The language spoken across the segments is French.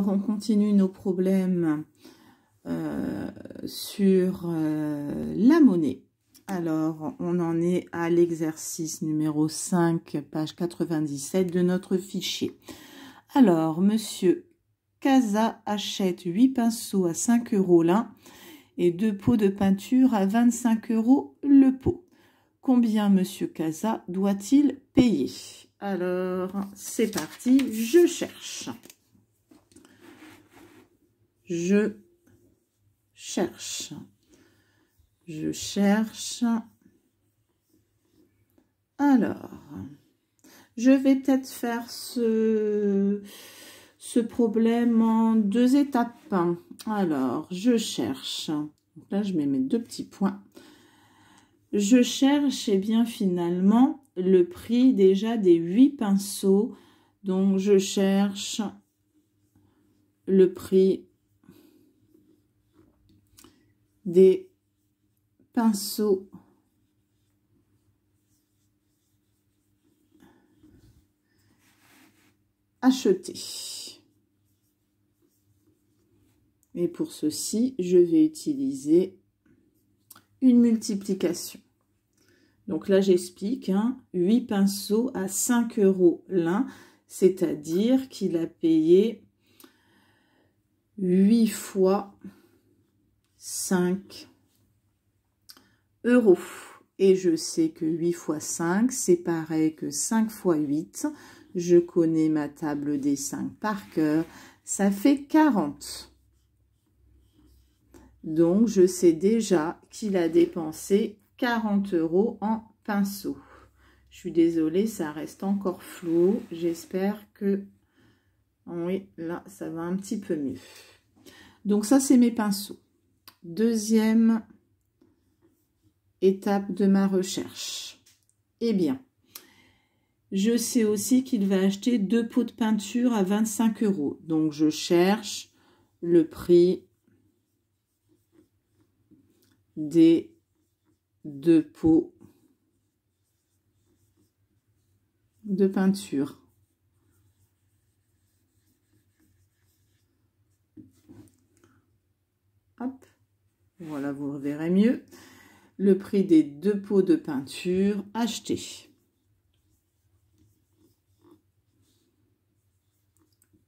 on continue nos problèmes euh, sur euh, la monnaie. Alors, on en est à l'exercice numéro 5, page 97 de notre fichier. Alors, monsieur Casa achète 8 pinceaux à 5 euros l'un et 2 pots de peinture à 25 euros le pot. Combien monsieur Casa doit-il payer Alors, c'est parti, je cherche je cherche. Je cherche. Alors, je vais peut-être faire ce, ce problème en deux étapes. Alors, je cherche. là, je mets mes deux petits points. Je cherche, et bien finalement, le prix déjà des huit pinceaux. Donc, je cherche le prix des pinceaux achetés. Et pour ceci, je vais utiliser une multiplication. Donc là, j'explique, hein, 8 pinceaux à 5 euros l'un, c'est-à-dire qu'il a payé 8 fois 5 euros. Et je sais que 8 x 5, c'est pareil que 5 x 8. Je connais ma table des 5 par cœur. Ça fait 40. Donc, je sais déjà qu'il a dépensé 40 euros en pinceau. Je suis désolée, ça reste encore flou. J'espère que... Oui, là, ça va un petit peu mieux. Donc, ça, c'est mes pinceaux deuxième étape de ma recherche. Eh bien, je sais aussi qu'il va acheter deux pots de peinture à 25 euros. Donc, je cherche le prix des deux pots de peinture. Hop. Voilà, vous verrez mieux. Le prix des deux pots de peinture achetés.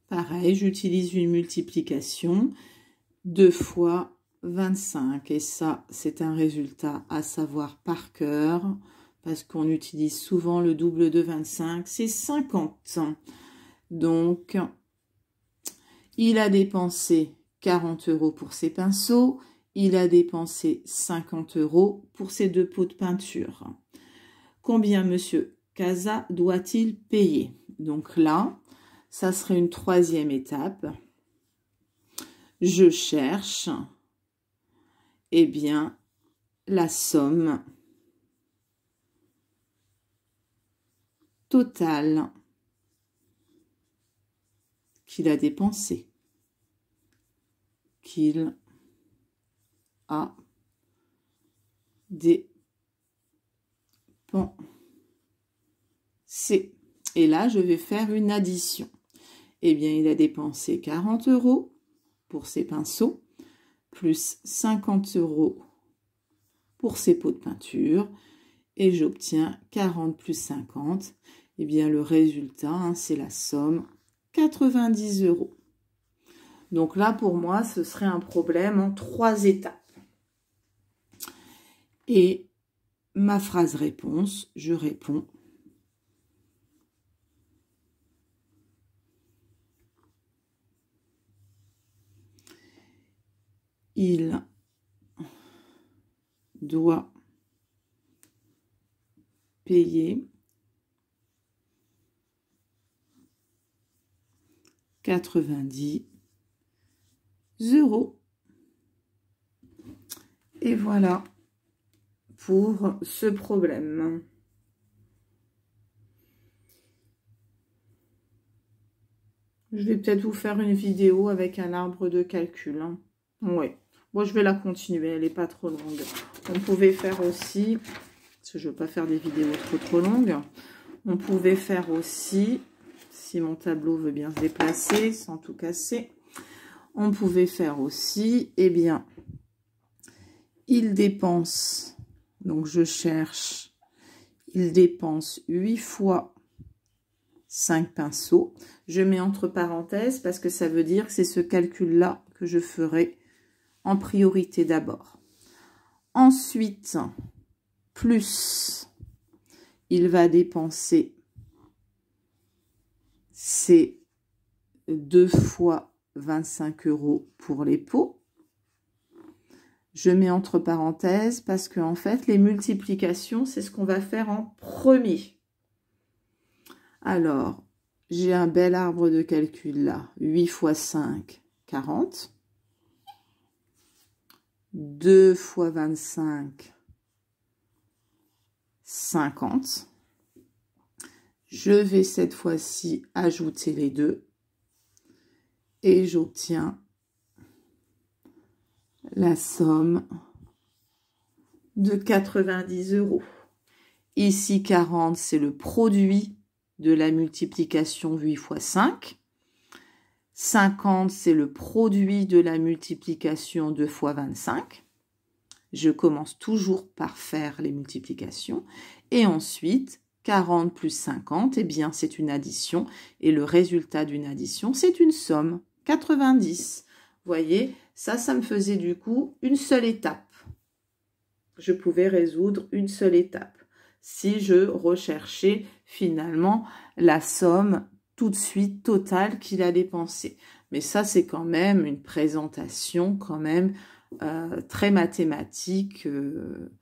Pareil, j'utilise une multiplication. 2 fois 25. Et ça, c'est un résultat à savoir par cœur. Parce qu'on utilise souvent le double de 25, c'est 50. Donc, il a dépensé 40 euros pour ses pinceaux il a dépensé 50 euros pour ses deux pots de peinture. Combien monsieur Casa doit-il payer Donc là, ça serait une troisième étape. Je cherche, eh bien, la somme totale qu'il a dépensée, qu'il des C. Et là, je vais faire une addition. Eh bien, il a dépensé 40 euros pour ses pinceaux, plus 50 euros pour ses pots de peinture, et j'obtiens 40 plus 50. Eh bien, le résultat, hein, c'est la somme 90 euros. Donc là, pour moi, ce serait un problème en trois étapes. Et ma phrase réponse, je réponds. Il doit payer quatre-vingt-dix euros. Et voilà pour ce problème. Je vais peut-être vous faire une vidéo avec un arbre de calcul. Hein. Oui, Moi, je vais la continuer. Elle n'est pas trop longue. On pouvait faire aussi... Parce que je ne veux pas faire des vidéos trop trop longues. On pouvait faire aussi... Si mon tableau veut bien se déplacer, sans tout casser. On pouvait faire aussi... Eh bien, il dépense donc, je cherche. Il dépense 8 fois 5 pinceaux. Je mets entre parenthèses parce que ça veut dire que c'est ce calcul-là que je ferai en priorité d'abord. Ensuite, plus il va dépenser c'est 2 fois 25 euros pour les pots. Je mets entre parenthèses parce que en fait, les multiplications, c'est ce qu'on va faire en premier. Alors, j'ai un bel arbre de calcul là. 8 x 5, 40. 2 x 25, 50. Je vais cette fois-ci ajouter les deux et j'obtiens la somme de 90 euros. Ici, 40, c'est le produit de la multiplication 8 fois 5. 50, c'est le produit de la multiplication 2 fois 25. Je commence toujours par faire les multiplications. Et ensuite, 40 plus 50, eh bien, c'est une addition. Et le résultat d'une addition, c'est une somme, 90 voyez, ça, ça me faisait du coup une seule étape. Je pouvais résoudre une seule étape si je recherchais finalement la somme tout de suite totale qu'il a dépensée. Mais ça, c'est quand même une présentation quand même euh, très mathématique. Euh,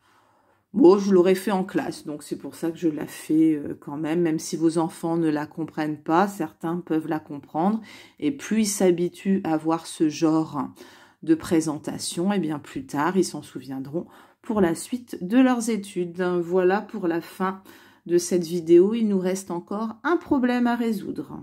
Bon, je l'aurais fait en classe, donc c'est pour ça que je la fais euh, quand même, même si vos enfants ne la comprennent pas, certains peuvent la comprendre, et plus ils s'habituent à voir ce genre de présentation, et eh bien plus tard, ils s'en souviendront pour la suite de leurs études. Voilà pour la fin de cette vidéo, il nous reste encore un problème à résoudre.